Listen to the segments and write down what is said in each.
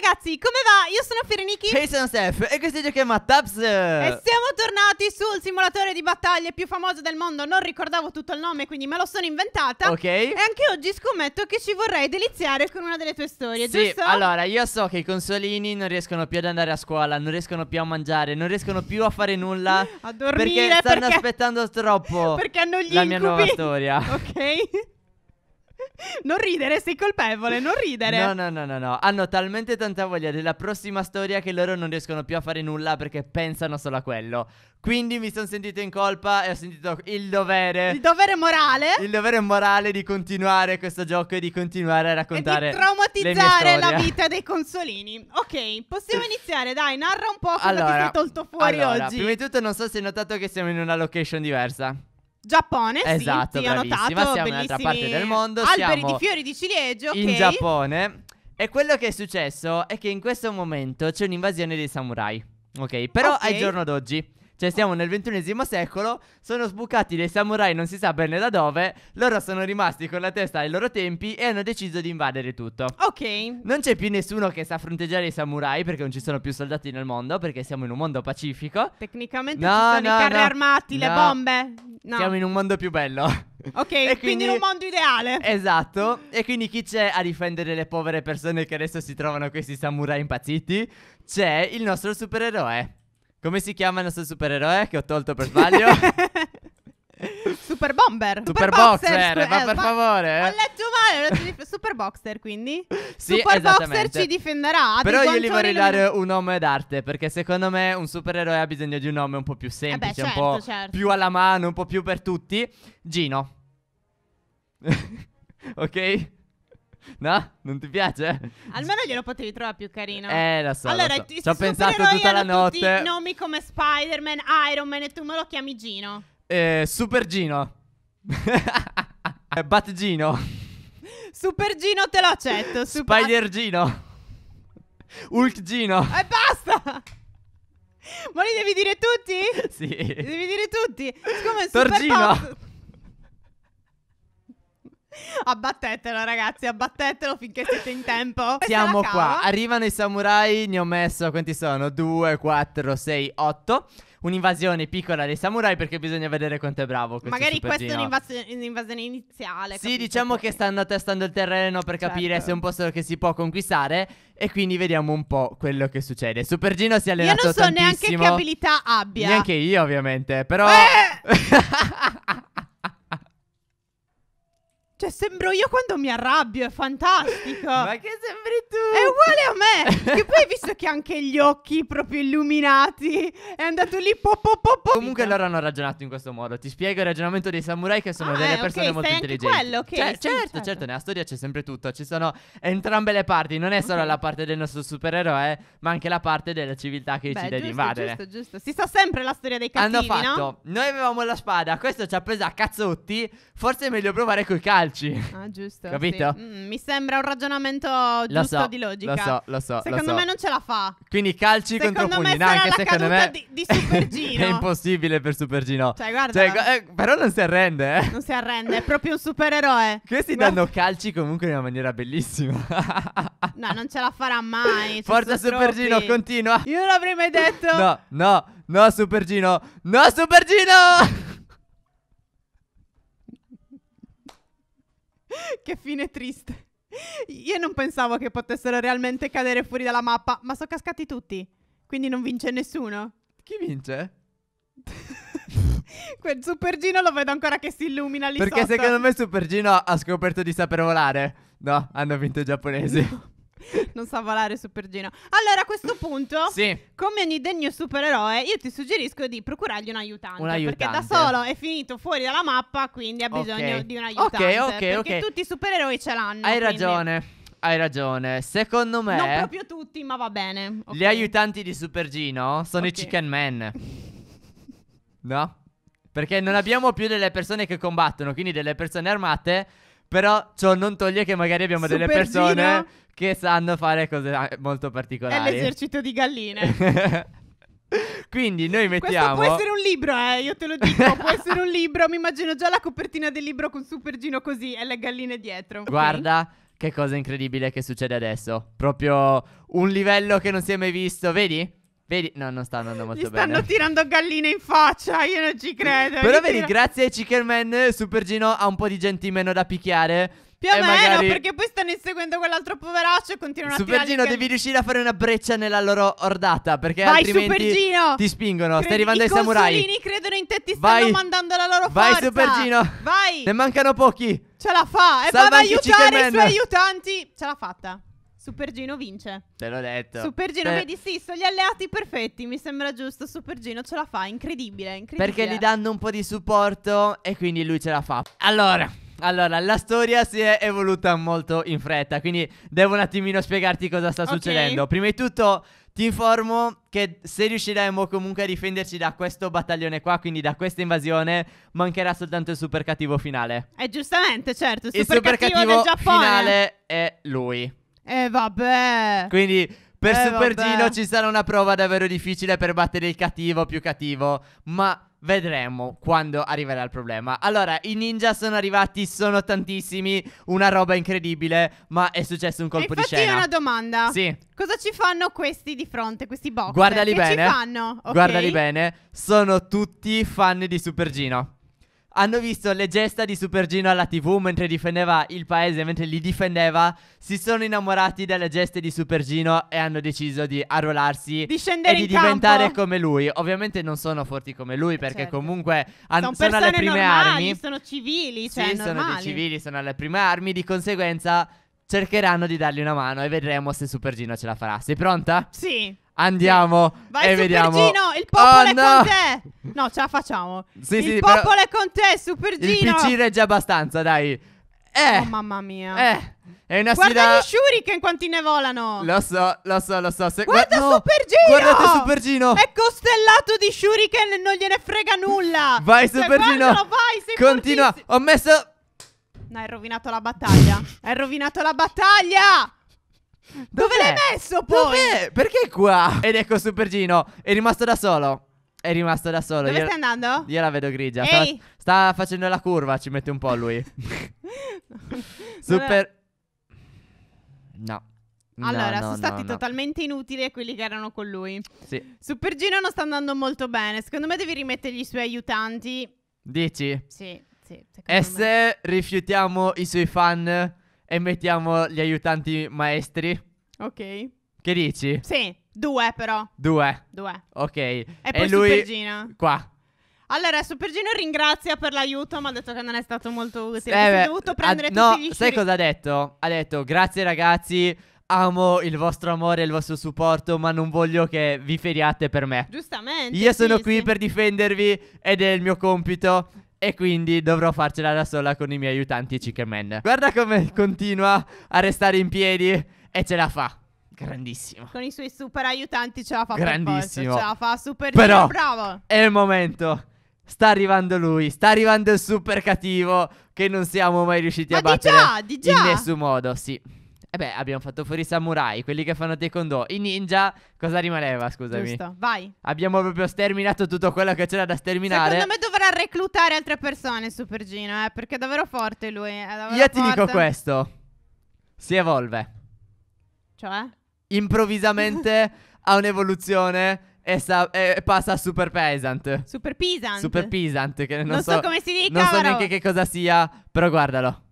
ragazzi, come va? Io sono Fireniki Hey sono Steph e questo è Giochiamo a Taps E siamo tornati sul simulatore di battaglie più famoso del mondo Non ricordavo tutto il nome quindi me lo sono inventata Ok E anche oggi scommetto che ci vorrei deliziare con una delle tue storie, sì, giusto? allora io so che i consolini non riescono più ad andare a scuola Non riescono più a mangiare, non riescono più a fare nulla A dormire Perché stanno perché... aspettando troppo Perché hanno gli La incubi. mia nuova storia Ok non ridere, sei colpevole, non ridere. No, no, no, no, no. Hanno talmente tanta voglia della prossima storia che loro non riescono più a fare nulla perché pensano solo a quello. Quindi mi sono sentito in colpa e ho sentito il dovere. Il dovere morale. Il dovere morale di continuare questo gioco e di continuare a raccontare. E di traumatizzare la vita dei consolini. Ok, possiamo iniziare, dai, narra un po' quello allora, ti sei tolto fuori allora, oggi. Prima di tutto, non so se hai notato che siamo in una location diversa. Giappone, esatto, sì, sì ho notato, siamo in un'altra parte del mondo, alberi siamo di fiori di ciliegio, okay. in Giappone. E quello che è successo è che in questo momento c'è un'invasione dei samurai. Ok, però okay. al giorno d'oggi cioè, siamo nel ventunesimo secolo, sono sbucati dei samurai non si sa bene da dove, loro sono rimasti con la testa ai loro tempi e hanno deciso di invadere tutto. Ok. Non c'è più nessuno che sa fronteggiare i samurai perché non ci sono più soldati nel mondo, perché siamo in un mondo pacifico. Tecnicamente no, ci sono no, i carri no, armati, le bombe. No. Siamo in un mondo più bello. Ok, quindi, quindi in un mondo ideale. Esatto. E quindi chi c'è a difendere le povere persone che adesso si trovano questi samurai impazziti? C'è il nostro supereroe. Come si chiama il nostro supereroe che ho tolto per sbaglio? Super Bomber. Super, Boxer, ma per eh, favore. Eh. Ho letto male, Super Boxer, quindi. sì, Super Boxer ci difenderà. Però io gli vorrei dare un nome d'arte, perché secondo me un supereroe ha bisogno di un nome un po' più semplice, eh beh, certo, un po' certo. più alla mano, un po' più per tutti. Gino. ok? No? Non ti piace? Almeno glielo potevi trovare più carino. Eh, lo so. Allora, lo so. ci ho pensato tutta la notte. Tutti nomi come Spider-Man, Iron Man e tu me lo chiami Gino. Eh, Super Gino. Eh, Bat Gino. Super Gino te lo accetto. Super... Spider Gino. Hulk Gino. E eh, basta. Ma li devi dire tutti? Sì. Li devi dire tutti. Siccome Torgino. Super Abbattetelo, ragazzi, abbattetelo finché siete in tempo. Siamo qua. Arrivano i samurai, ne ho messo quanti sono? 2, 4, 6, 8. Un'invasione piccola dei samurai perché bisogna vedere quanto è bravo. Magari questa è un'invasione, iniziale. Sì, diciamo che stanno testando il terreno per certo. capire se è un posto che si può conquistare. E quindi vediamo un po' quello che succede. Super Gino si è allenato tantissimo. Io non so tantissimo. neanche che abilità abbia. Neanche io, ovviamente. Però... Eh! Cioè, sembro io quando mi arrabbio, è fantastico. Ma che sembri tu? È uguale a me. che poi, hai visto che anche gli occhi proprio illuminati, è andato lì po po po po. Comunque loro hanno ragionato in questo modo. Ti spiego il ragionamento dei samurai che sono ah, delle eh, persone okay, molto intelligenti. Quello, okay, cioè, sì, certo, certo, certo, nella storia c'è sempre tutto. Ci sono entrambe le parti, non è solo okay. la parte del nostro supereroe, ma anche la parte della civiltà che decide di invadere. Giusto, giusto. Si sa sempre la storia dei cattivi, Hanno fatto. No? Noi avevamo la spada, questo ci ha preso a cazzotti, forse è meglio provare col calcio dolci. Ah, giusto. Capito? Sì. Mm, mi sembra un ragionamento giusto so, di logica. Lo so, lo so. Secondo lo so. me non ce la fa. Quindi calci secondo contro pugni. No, anche secondo me di, di Gino. è impossibile per Super Gino. Cioè, guarda. Cioè, eh, però non si arrende, eh. Non si arrende, è proprio un supereroe. Questi guarda. danno calci comunque in una maniera bellissima. no, non ce la farà mai. Forza Super Gino, continua. Io l'avrei mai detto. No, no, no Super Gino. No Super Gino. che fine triste. Io non pensavo che potessero realmente cadere fuori dalla mappa, ma sono cascati tutti. Quindi non vince nessuno. Chi vince? Quel Gino lo vedo ancora che si illumina lì Perché sotto. secondo me Super Gino ha scoperto di saper volare. No, hanno vinto i giapponesi. No. non sa volare Super Gino. Allora, a questo punto, sì. come ogni degno supereroe, io ti suggerisco di procurargli un aiutante. Un aiutante. Perché da solo è finito fuori dalla mappa, quindi ha bisogno okay. di un aiutante. Ok, ok, perché ok. Perché tutti i supereroi ce l'hanno. Hai quindi. ragione. Hai ragione, secondo me... Non proprio tutti, ma va bene. Okay. Gli aiutanti di Super Gino sono okay. i Chicken Man. No? Perché non abbiamo più delle persone che combattono, quindi delle persone armate però ciò non toglie che magari abbiamo Super delle persone Gino. che sanno fare cose eh, molto particolari. È l'esercito di galline. Quindi noi mettiamo. Questo può essere un libro, eh, io te lo dico. può essere un libro. Mi immagino già la copertina del libro con Super Gino così e le galline dietro. Guarda. Okay. Che cosa incredibile che succede adesso. Proprio un livello che non si è mai visto, vedi? Vedi, no, non sta andando molto Gli bene. stanno tirando galline in faccia, io non ci credo. Però vedi, tira... grazie ai Chicken Man, Super Gino ha un po' di gente in meno da picchiare. Più o meno, magari... perché poi stanno inseguendo quell'altro poveraccio e continuano Super a Super Gino, devi riuscire a fare una breccia nella loro ordata, perché Vai, altrimenti Supergino! ti spingono. Credi... Stai arrivando I ai samurai. I credono in te, ti stanno mandando la loro forza. Vai, Super Gino. Vai. Ne mancano pochi. Ce la fa. E va ad aiutare i suoi aiutanti. Ce l'ha fatta. Supergino vince. Te l'ho detto. Supergino, Beh. vedi, sì, sono gli alleati perfetti, mi sembra giusto. Supergino ce la fa, incredibile, incredibile. Perché gli danno un po' di supporto e quindi lui ce la fa. Allora, allora, la storia si è evoluta molto in fretta, quindi devo un attimino spiegarti cosa sta okay. succedendo. Prima di tutto ti informo che se riusciremo comunque a difenderci da questo battaglione qua, quindi da questa invasione, mancherà soltanto il super cattivo finale. E eh, giustamente, certo, il super, il super cattivo, cattivo finale è lui. E eh, vabbè. Quindi per eh, Super Gino ci sarà una prova davvero difficile per battere il cattivo più cattivo, ma Vedremo quando arriverà il problema. Allora, i ninja sono arrivati, sono tantissimi, una roba incredibile, ma è successo un colpo di scena. Ma io una domanda. Sì. Cosa ci fanno questi di fronte, questi box? Guardali che bene. Ci fanno? Okay. Guardali bene. Sono tutti fan di Super Gino hanno visto le gesta di Supergino alla TV mentre difendeva il paese, mentre li difendeva, si sono innamorati delle geste di Supergino e hanno deciso di arruolarsi di e di diventare campo. come lui. Ovviamente non sono forti come lui perché certo. comunque han- sono, sono alle prime normali, armi. Sono civili, cioè sì, sono dei civili, sono alle prime armi, di conseguenza cercheranno di dargli una mano e vedremo se Super Gino ce la farà. Sei pronta? Sì. Andiamo sì. Vai, e Super vediamo. Gino, il popolo oh, è con te. No, ce la facciamo. Sì, il sì, popolo però... è con te, Super Gino. Il PC regge abbastanza, dai. Eh. Oh, mamma mia. Eh. È una guarda sfida... gli shuriken quanti ne volano Lo so, lo so, lo so Se... Guarda no, Super Gino Guardate Super Gino È costellato di shuriken e non gliene frega nulla Vai cioè, Super cioè, Gino guardalo, vai, Continua fortissimo. Ho messo No, hai rovinato la battaglia. hai rovinato la battaglia! Dove, Dove l'hai messo poi? Dov'è? Perché qua? Ed ecco Super Gino. è rimasto da solo. È rimasto da solo. Dove io, stai andando? Io la vedo grigia. Sta, sta, facendo la curva, ci mette un po' lui. Super... No. No, allora, no, sono stati no, totalmente inutili quelli che erano con lui. Sì. Super Gino non sta andando molto bene. Secondo me devi rimettere i suoi aiutanti. Dici? Sì. Sì, e se rifiutiamo i suoi fan e mettiamo gli aiutanti maestri? Ok. Che dici? Sì, due però. Due. Due. Ok. E, e poi lui Supergino. Qua. Allora, Supergino ringrazia per l'aiuto, ma ha detto che non è stato molto utile. Eh beh, dovuto ah, prendere ad, tutti no, gli Sai cosa ha detto? Ha detto, grazie ragazzi, amo il vostro amore e il vostro supporto, ma non voglio che vi feriate per me. Giustamente. Io sì, sono qui sì. per difendervi ed è il mio compito. E quindi dovrò farcela da sola con i miei aiutanti Chicken Man Guarda come continua a restare in piedi E ce la fa Grandissimo. Con i suoi super aiutanti ce la fa Grandissimo. Per ce la fa super Però bravo. È il momento. Sta arrivando lui, sta arrivando il super cattivo che non siamo mai riusciti Ma a battere di già, di già. in nessun modo, sì. E eh beh, abbiamo fatto fuori i samurai, quelli che fanno taekwondo, i ninja, cosa rimaneva, scusami? Giusto, vai. Abbiamo proprio sterminato tutto quello che c'era da sterminare. Secondo me dovrà reclutare altre persone Supergino, eh, perché è davvero forte lui, è davvero Io forte. ti dico questo. Si evolve. Cioè? Improvvisamente ha un'evoluzione e, sa- e, passa a Super Pesant. Super Pesant. Super Pesant, che non, non so, so, come si dica. Non so neanche che cosa sia, però guardalo.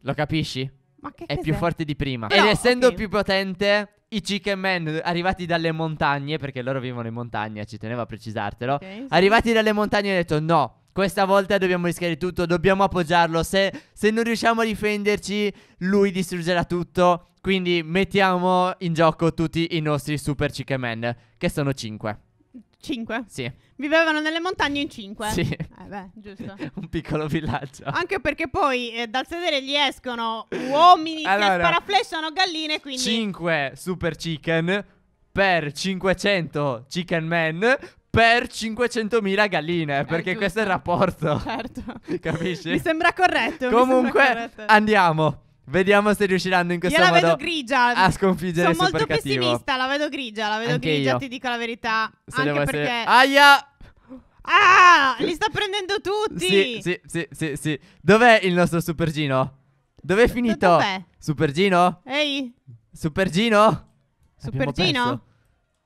Lo capisci? Ma che è più forte di prima. No, Ed essendo okay. più potente, i Chicken Man arrivati dalle montagne, perché loro vivono in montagna, ci tenevo a precisartelo. Okay, sì. Arrivati dalle montagne hanno detto no. Questa volta dobbiamo rischiare tutto, dobbiamo appoggiarlo. Se, se non riusciamo a difenderci, lui distruggerà tutto. Quindi mettiamo in gioco tutti i nostri super Chicken Man, che sono 5. Cinque? Sì. Vivevano nelle montagne in cinque? Sì. Eh beh, giusto. Un piccolo villaggio. Anche perché poi eh, dal sedere gli escono uomini allora, che sparaflessano galline, quindi... Cinque Super Chicken per 500 Chicken Man per 500.000 galline, eh, perché giusto. questo è il rapporto. Certo. Capisci? Mi sembra corretto. Comunque, sembra corretto. andiamo. Vediamo se riusciranno in questo Io la modo vedo grigia. a sconfiggere Sono molto cattivo. pessimista, la vedo grigia, la vedo Anche grigia, io. ti dico la verità. Se Anche perché essere... Aia! Ah, li sta prendendo tutti. Sì, sì, sì, sì, sì. Dov'è il nostro Super Gino? Dov'è finito? Dov'è? Gino? Ehi. Super Gino? Super Gino?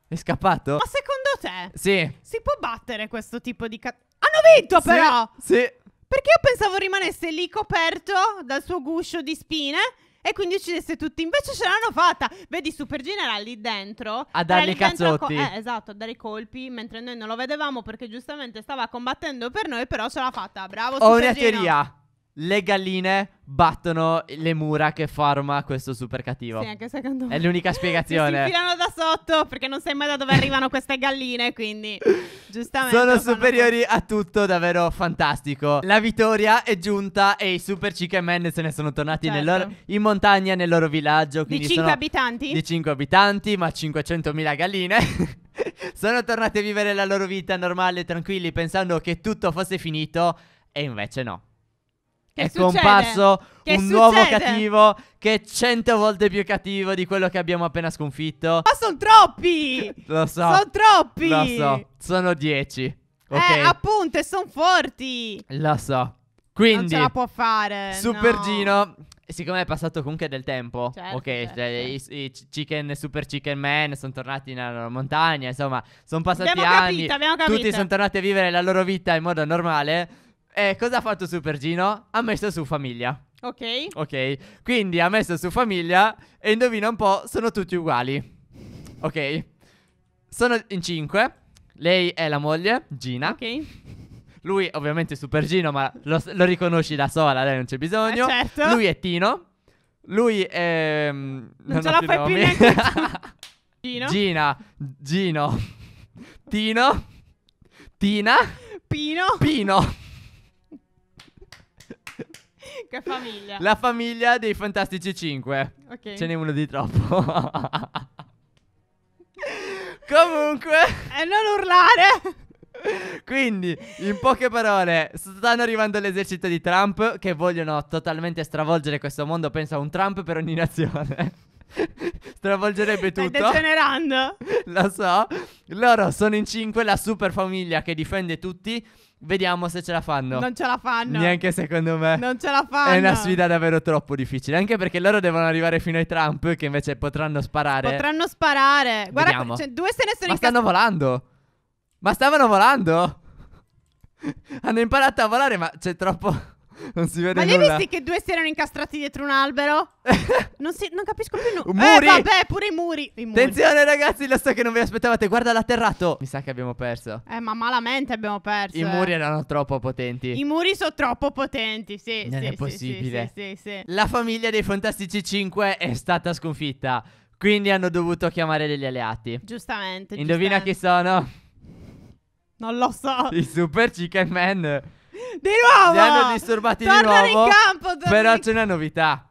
È scappato? Ma secondo te? Sì. Si può battere questo tipo di ca... Hanno vinto però! Sì. sì. Perché io pensavo rimanesse lì coperto dal suo guscio di spine e quindi uccidesse tutti. Invece ce l'hanno fatta. Vedi, Super Gin lì dentro. A dargli i cazzotti. Co- eh, esatto, a dare i colpi. Mentre noi non lo vedevamo perché giustamente stava combattendo per noi, però ce l'ha fatta. Bravo, Ho Super Ho una Gino le galline battono le mura che forma questo super cattivo. Sì, anche secondo me. È l'unica spiegazione. si infilano da sotto perché non sai mai da dove arrivano queste galline, quindi giustamente Sono superiori fanno... a tutto, davvero fantastico. La vittoria è giunta e i super Chicken Man se ne sono tornati certo. loro, in montagna nel loro villaggio, di 5 abitanti? Di 5 abitanti, ma 500.000 galline. sono tornati a vivere la loro vita normale, tranquilli, pensando che tutto fosse finito e invece no. Che è succede? comparso che un succede? nuovo cattivo che è cento volte più cattivo di quello che abbiamo appena sconfitto. Ma sono troppi! Lo so. Sono troppi! Lo so. Sono dieci. Eh, okay. Eh, appunto, e sono forti! Lo so. Quindi... Non ce la può fare. Super no. Gino siccome è passato comunque del tempo, certo, ok, certo. Cioè, i, i, chicken, super chicken man sono tornati nella montagna, insomma, sono passati abbiamo anni, capito, abbiamo capito. tutti sono tornati a vivere la loro vita in modo normale. Eh, cosa ha fatto Super Gino? Ha messo su famiglia. Ok. Ok. Quindi ha messo su famiglia e indovina un po', sono tutti uguali. Ok. Sono in cinque. Lei è la moglie, Gina. Ok. Lui ovviamente è Super Gino, ma lo, lo riconosci da sola, lei non c'è bisogno. Eh, certo. Lui è Tino. Lui è... Mm, non, non ce la fai nomi. più neanche Gino. Gina. Gino. Tino. Tina. Pino. Pino. che famiglia? La famiglia dei Fantastici 5. Ok. Ce n'è uno di troppo. Comunque. E eh, non urlare. Quindi, in poche parole, stanno arrivando l'esercito di Trump che vogliono totalmente stravolgere questo mondo. Penso a un Trump per ogni nazione. Stravolgerebbe tutto. Stai degenerando. Lo so. Loro sono in cinque, la super famiglia che difende tutti. Vediamo se ce la fanno. Non ce la fanno. Neanche secondo me. Non ce la fanno. È una sfida davvero troppo difficile. Anche perché loro devono arrivare fino ai Trump, che invece potranno sparare. Potranno sparare. Vediamo. cioè, due se ne sono Ma stanno volando. Ma stavano volando. Hanno imparato a volare, ma c'è troppo. non si vede Ma nulla. Ma li hai visti che due si erano incastrati dietro un albero? non, si, non, capisco più nulla. Eh, vabbè, pure i muri. i muri. Attenzione, ragazzi, lo so che non vi aspettavate. Guarda l'atterrato. Mi sa che abbiamo perso. Eh, ma malamente abbiamo perso. I eh. muri erano troppo potenti. I muri sono troppo potenti, sì. Non sì, è sì, possibile. Sì, sì, La famiglia dei Fantastici 5 è stata sconfitta. Quindi hanno dovuto chiamare degli alleati. Giustamente. Indovina giustamente. chi sono? Non lo so. I Super Chicken Man. Di nuovo! Li hanno disturbati Tornano di nuovo. in campo. tornano Però c'è una novità.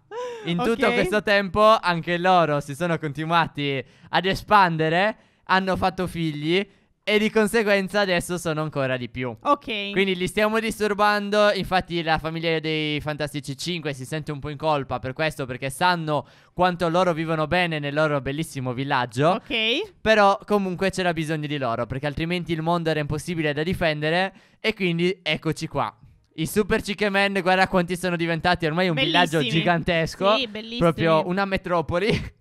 In tutto questo tempo anche loro si sono continuati ad espandere, hanno fatto figli e di conseguenza adesso sono ancora di più. Ok. Quindi li stiamo disturbando. Infatti, la famiglia dei Fantastici 5 si sente un po' in colpa per questo, perché sanno quanto loro vivono bene nel loro bellissimo villaggio. Ok. Però comunque c'era bisogno di loro, perché altrimenti il mondo era impossibile da difendere. E quindi eccoci qua. I Super Chicken Man, guarda quanti sono diventati ormai un bellissimi. villaggio gigantesco. Sì, bellissimo. Proprio una metropoli.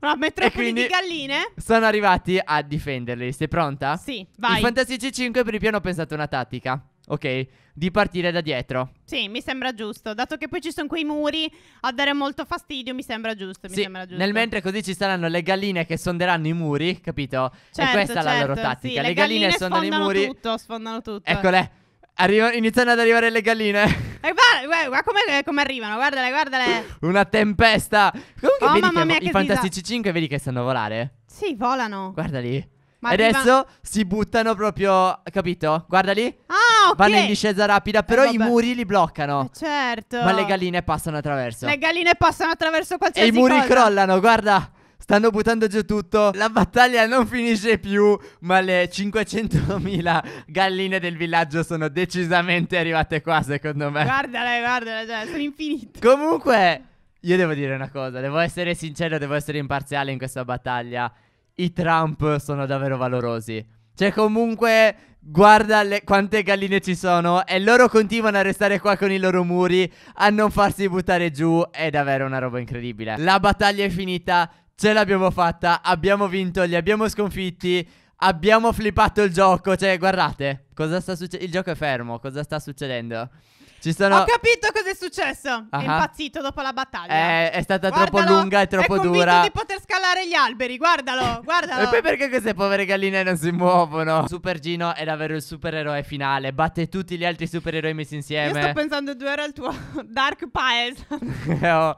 Una metropoli di galline. Sono arrivati a difenderli. Sei pronta? Sì, vai. I Fantastici 5 per i piano hanno pensato a una tattica. Ok, di partire da dietro. Sì, mi sembra giusto. Dato che poi ci sono quei muri a dare molto fastidio, mi sembra giusto. Mi sembra giusto. Nel mentre così ci saranno le galline che sonderanno i muri, capito? Certo, e questa certo, è la loro certo. tattica. Sì, le, le galline, galline sondano i muri. Tutto, sfondano tutto. Eccole. Arri- iniziano ad arrivare le galline guarda, guarda come, eh, come, arrivano, guardale, guardale. Una tempesta. Comunque, oh, vedi mamma mia, che, che i Fantastici 5 vedi che sanno volare? Sì, volano. Guardali. Ma Adesso arriva... si buttano proprio, capito? Guardali. Ah, ok. Vanno in discesa rapida, però eh, i muri li bloccano. Eh, certo. Ma le galline passano attraverso. Le galline passano attraverso qualsiasi cosa. E i muri cosa. crollano, guarda. Stanno buttando giù tutto. La battaglia non finisce più. Ma le 500.000 galline del villaggio sono decisamente arrivate qua, secondo me. Guardale, guardale, cioè, sono infinite. Comunque, io devo dire una cosa. Devo essere sincero, devo essere imparziale in questa battaglia. I Trump sono davvero valorosi. Cioè, comunque, guarda le, quante galline ci sono. E loro continuano a restare qua con i loro muri, a non farsi buttare giù. È davvero una roba incredibile. La battaglia è finita ce l'abbiamo fatta, abbiamo vinto, li abbiamo sconfitti, abbiamo flippato il gioco, cioè guardate, cosa sta succedendo, il gioco è fermo, cosa sta succedendo? Ci sono... Ho capito cosa è successo. Uh-huh. È impazzito dopo la battaglia. È, eh, è stata guardalo, troppo lunga e troppo dura. È di poter scalare gli alberi. Guardalo, guardalo. e poi perché queste povere galline non si muovono? Super Gino è davvero il supereroe finale. Batte tutti gli altri supereroi messi insieme. Io sto pensando due ore al tuo Dark Pies. no, oh,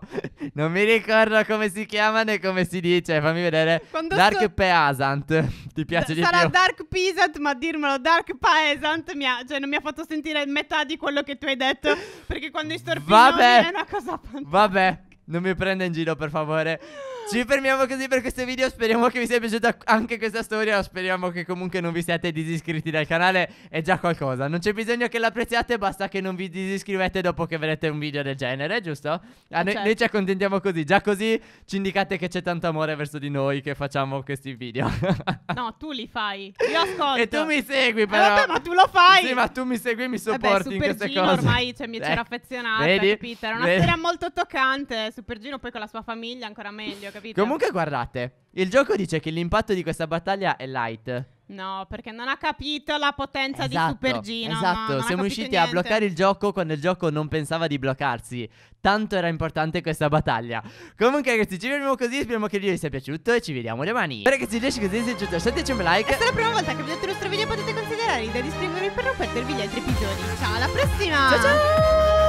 non mi ricordo come si chiamano e come si dice. Fammi vedere. Quando Dark so... Peasant. Ti piace D- di sarà più? Sarà Dark Peasant, ma dirmelo Dark Peasant mi ha... cioè, non mi ha fatto sentire metà di quello che tu hai detto detto. Perché quando i storpini è una cosa fantastica. Vabbè, non mi prenda in giro, per favore. Ci fermiamo così per questo video. Speriamo che vi sia piaciuta anche questa storia. Speriamo che comunque non vi siate disiscritti dal canale. È già qualcosa. Non c'è bisogno che l'apprezziate, basta che non vi disiscrivete dopo che vedrete un video del genere, giusto? Ah, noi, certo. noi ci certo. accontentiamo così. Già così ci indicate che c'è tanto amore verso di noi che facciamo questi video. no, tu li fai. Io ascolto. E tu mi segui, eh, però. Eh, vabbè, ma tu lo fai. Sì, ma tu mi segui e mi supporti Vabbè, in queste Gino cose. ormai cioè, mi eh. c'era affezionata, Vedi? capito? Era una Vedi? storia molto toccante. Supergino poi con la sua famiglia, ancora meglio ho capito. Comunque, guardate, il gioco dice che l'impatto di questa battaglia è light. No, perché non ha capito la potenza esatto, di Super Gino. Esatto, no, siamo riusciti a bloccare il gioco quando il gioco non pensava di bloccarsi. Tanto era importante questa battaglia. Comunque, ragazzi, ci vediamo così. Speriamo che il video vi sia piaciuto e ci vediamo domani. Spero che se vi è piaciuto, lasciateci un like. E se è la prima volta che vedete il nostro video potete considerare di iscrivervi per non perdervi gli altri episodi. Ciao, alla prossima! Ciao ciao!